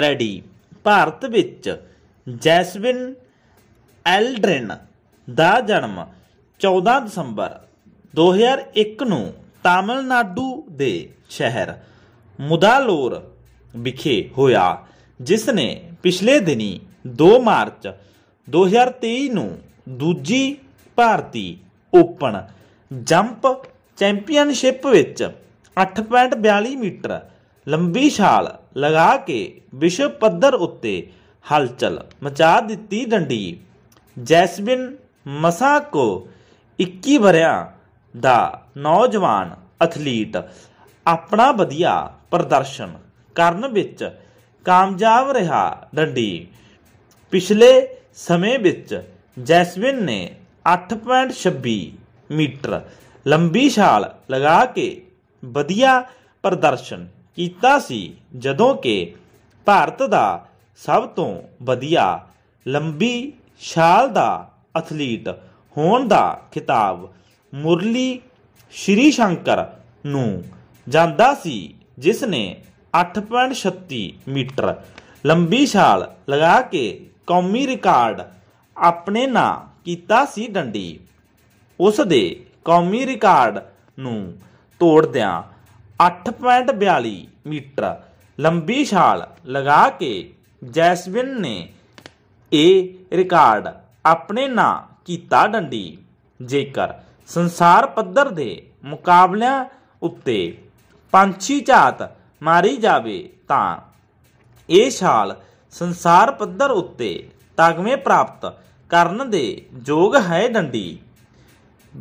ready Bharat ਵਿੱਚ ਜੈਸਵਿਨ ਐਲਡਰਨ ਦਾ ਜਨਮ 14 ਦਸੰਬਰ 2001 ਨੂੰ ਤਾਮਿਲਨਾਡੂ ਦੇ ਸ਼ਹਿਰ ਮੁਦਾਲੋਰ ਵਿਖੇ ਹੋਇਆ ਜਿਸ ਨੇ ਪਿਛਲੇ ਦਿਨੀ 2 ਮਾਰਚ 2023 ਨੂੰ ਦੂਜੀ ਭਾਰਤੀ ਓਪਨ ਜੰਪ ਚੈਂਪੀਅਨਸ਼ਿਪ ਵਿੱਚ 8.42 ਮੀਟਰ ਲੰਬੀ ਛਾਲ ਲਗਾ ਕੇ ਵਿਸ਼ਵ ਪੱਧਰ ਉੱਤੇ ਹਲਚਲ ਮਚਾ ਦਿੱਤੀ ਡੰਡੀ ਜੈਸਮਿਨ ਮਸਾ ਕੋ 21 ਵਰਿਆਂ ਦਾ ਨੌਜਵਾਨ ਐਥਲੀਟ ਆਪਣਾ ਵਧੀਆ ਪ੍ਰਦਰਸ਼ਨ ਕਰਨ ਵਿੱਚ ਕਾਮਯਾਬ ਰਿਹਾ ਡੰਡੀ ਪਿਛਲੇ ਸਮੇਂ ਵਿੱਚ ਜੈਸਮਿਨ ਨੇ 8.26 ਮੀਟਰ ਲੰਬੀ ਛਾਲ ਲਗਾ ਕੇ ਵਧੀਆ ਪ੍ਰਦਰਸ਼ਨ ਕੀਤਾ ਸੀ ਜਦੋਂ ਕਿ ਭਾਰਤ ਦਾ ਸਭ ਤੋਂ ਵਧੀਆ ਲੰਬੀ ਛਾਲ ਦਾ ਐਥਲੀਟ ਹੋਣ ਦਾ ਖਿਤਾਬ ਮੁਰਲੀ ਸ਼੍ਰੀ ਸ਼ੰਕਰ ਨੂੰ ਜਾਂਦਾ ਸੀ ਜਿਸ ਨੇ 8.36 ਮੀਟਰ ਲੰਬੀ ਛਾਲ ਲਗਾ ਕੇ ਕੌਮੀ ਰਿਕਾਰਡ ਆਪਣੇ ਨਾਂ ਕੀਤਾ ਸੀ ਡੰਡੀ ਉਸ ਦੇ ਕੌਮੀ ਰਿਕਾਰਡ ਨੂੰ ਤੋੜਦਿਆਂ 8.42 ਮੀਟਰ ਲੰਬੀ ਛਾਲ ਲਗਾ ਕੇ ਜੈਸਵਿਨ ਨੇ ਇਹ ਰਿਕਾਰਡ ਆਪਣੇ ਨਾਂ ਕੀਤਾ ਡੰਡੀ ਜੇਕਰ ਸੰਸਾਰ ਪੱਧਰ ਦੇ ਮੁਕਾਬਲਿਆਂ ਉੱਤੇ ਪੰਛੀ ਝਾਤ ਮਾਰੀ ਜਾਵੇ ਤਾਂ ਇਹ ਛਾਲ ਸੰਸਾਰ ਪੱਧਰ ਉੱਤੇ ਤਗਮੇ ਪ੍ਰਾਪਤ ਕਰਨ ਦੇ ਯੋਗ ਹੈ ਡੰਡੀ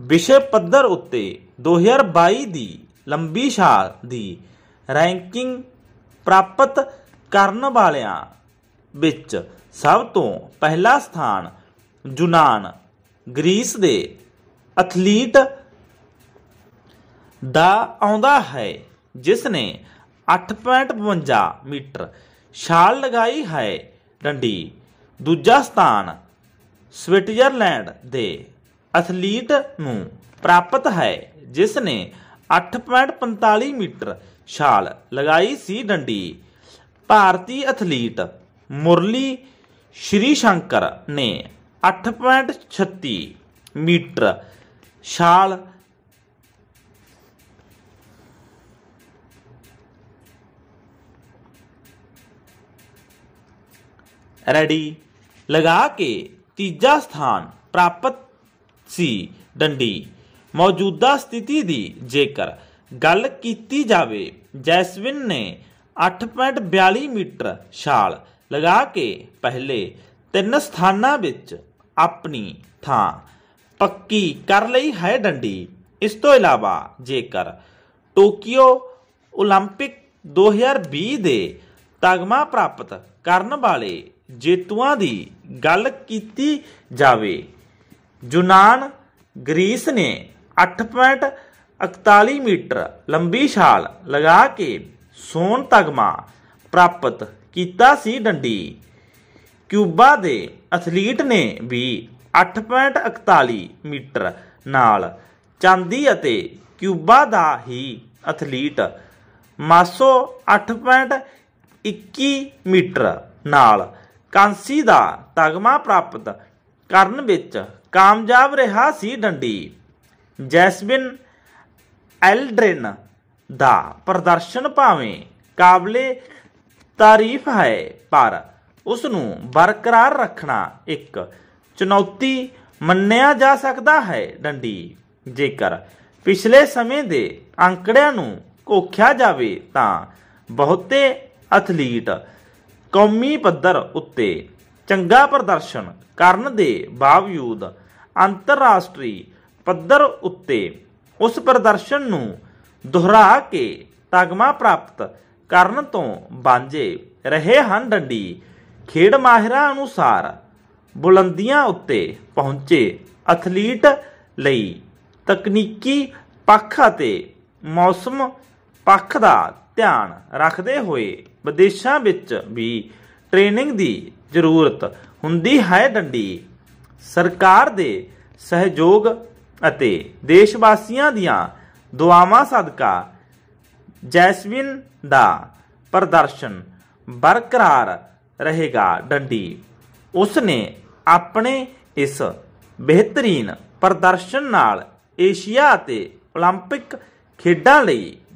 ਵਿਸ਼ੇ ਪੱਧਰ ਉੱਤੇ 2022 ਦੀ ਲੰਬੀ ਛਾਲ ਦੀ ਰੈਂਕਿੰਗ ਪ੍ਰਾਪਤ ਕਰਨ ਵਾਲਿਆਂ ਵਿੱਚ ਸਭ ਤੋਂ ਪਹਿਲਾ ਸਥਾਨ ਜੁਨਾਨ ਗ੍ਰੀਸ ਦੇ ਐਥਲੀਟ ਦਾ ਆਉਂਦਾ ਹੈ ਜਿਸ ਨੇ 8.52 ਮੀਟਰ ਛਾਲ ਲਗਾਈ ਹੈ ਡੰਡੀ ਦੂਜਾ ਸਥਾਨ ਸਵਿਟਜ਼ਰਲੈਂਡ ਦੇ ਐਥਲੀਟ ਨੂੰ ਪ੍ਰਾਪਤ ਹੈ ਜਿਸ ਨੇ 8.45 मीटर छाल लगाई सी डंडी भारतीय एथलीट मुरली श्री शंकर ने 8.36 मीटर छाल रेडी लगा के तीजा स्थान प्राप्त सी डंडी ਮੌਜੂਦਾ ਸਥਿਤੀ ਦੀ ਜੇਕਰ ਗੱਲ ਕੀਤੀ ਜਾਵੇ ਜੈਸਵਿਨ ਨੇ 8.42 ਮੀਟਰ ਛਾਲ ਲਗਾ ਕੇ ਪਹਿਲੇ ਤਿੰਨ ਸਥਾਨਾਂ ਵਿੱਚ ਆਪਣੀ ਥਾਂ ਪੱਕੀ ਕਰ ਲਈ ਹੈ ਡੰਡੀ ਇਸ ਤੋਂ ਇਲਾਵਾ ਜੇਕਰ ਟੋਕੀਓ 올림픽 2020 ਦੇ ਤਗਮਾ ਪ੍ਰਾਪਤ ਕਰਨ ਵਾਲੇ ਜੇਤੂਆਂ ਦੀ ਗੱਲ ਕੀਤੀ ਜਾਵੇ ਜੁਨਾਨ ਗ੍ਰੀਸ ਨੇ 8.41 ਮੀਟਰ ਲੰਬੀ ਛਾਲ ਲਗਾ ਕੇ ਸੋਨ ਤਗਮਾ ਪ੍ਰਾਪਤ ਕੀਤਾ ਸੀ ਡੰਡੀ ਕਿਊਬਾ ਦੇ ਐਥਲੀਟ ਨੇ ਵੀ 8.41 ਮੀਟਰ ਨਾਲ ਚਾਂਦੀ ਅਤੇ ਕਿਊਬਾ ਦਾ ਹੀ ਐਥਲੀਟ ਮਾਸੋ 8.21 ਮੀਟਰ ਨਾਲ ਕਾਂਸੀ ਦਾ ਤਗਮਾ ਪ੍ਰਾਪਤ ਕਰਨ ਵਿੱਚ ਕਾਮਯਾਬ ਰਿਹਾ ਸੀ ਡੰਡੀ ਜੈਸਬਿਨ ਐਲਡ੍ਰਿਨ ਦਾ ਪ੍ਰਦਰਸ਼ਨ ਭਾਵੇਂ ਕਾਬਲੇ ਤਾਰੀਫ ਹੈ ਪਰ ਉਸ ਨੂੰ ਬਰਕਰਾਰ ਰੱਖਣਾ ਇੱਕ ਚੁਣੌਤੀ ਮੰਨਿਆ ਜਾ ਸਕਦਾ ਹੈ ਡੰਡੀ ਜੇਕਰ ਪਿਛਲੇ ਸਮੇਂ ਦੇ ਅੰਕੜਿਆਂ ਨੂੰ ਕੋਖਿਆ ਜਾਵੇ ਤਾਂ ਬਹੁਤੇ ਐਥਲੀਟ ਕੌਮੀ ਪੱਧਰ ਉੱਤੇ ਚੰਗਾ ਪ੍ਰਦਰਸ਼ਨ ਕਰਨ ਦੇ ਬਾਵਜੂਦ ਅੰਤਰਰਾਸ਼ਟਰੀ ਪੱਧਰ ਉੱਤੇ ਉਸ ਪ੍ਰਦਰਸ਼ਨ ਨੂੰ ਦੁਹਰਾ ਕੇ ਤਗਮਾ ਪ੍ਰਾਪਤ ਕਰਨ ਤੋਂ ਬਾਂਝੇ ਰਹੇ ਹਨ ਡੰਡੀ ਖੇਡ ਮਾਹਿਰਾਂ ਅਨੁਸਾਰ ਬੁਲੰਦੀਆਂ ਉੱਤੇ ਪਹੁੰਚੇ ਐਥਲੀਟ ਲਈ ਤਕਨੀਕੀ ਪੱਖ ਅਤੇ ਮੌਸਮ ਪੱਖ ਦਾ ਧਿਆਨ ਰੱਖਦੇ ਹੋਏ ਵਿਦੇਸ਼ਾਂ ਵਿੱਚ ਵੀ ਟ੍ਰੇਨਿੰਗ ਦੀ ਜ਼ਰੂਰਤ ਹੁੰਦੀ ਹੈ ਡੰਡੀ ਸਰਕਾਰ ਦੇ ਸਹਿਯੋਗ ਅਤੇ ਦੇਸ਼ ਵਾਸੀਆਂ ਦੀਆਂ ਦੁਆਵਾਂ ਸਦਕਾ ਜੈਸਵਿਨ ਦਾ ਪ੍ਰਦਰਸ਼ਨ ਬਰਕਰਾਰ ਰਹੇਗਾ ਡੰਡੀ ਉਸ ਨੇ ਆਪਣੇ ਇਸ ਬਿਹਤਰੀਨ ਪ੍ਰਦਰਸ਼ਨ ਨਾਲ ਏਸ਼ੀਆ ਅਤੇ 올림픽 ਖੇਡਾਂ ਲਈ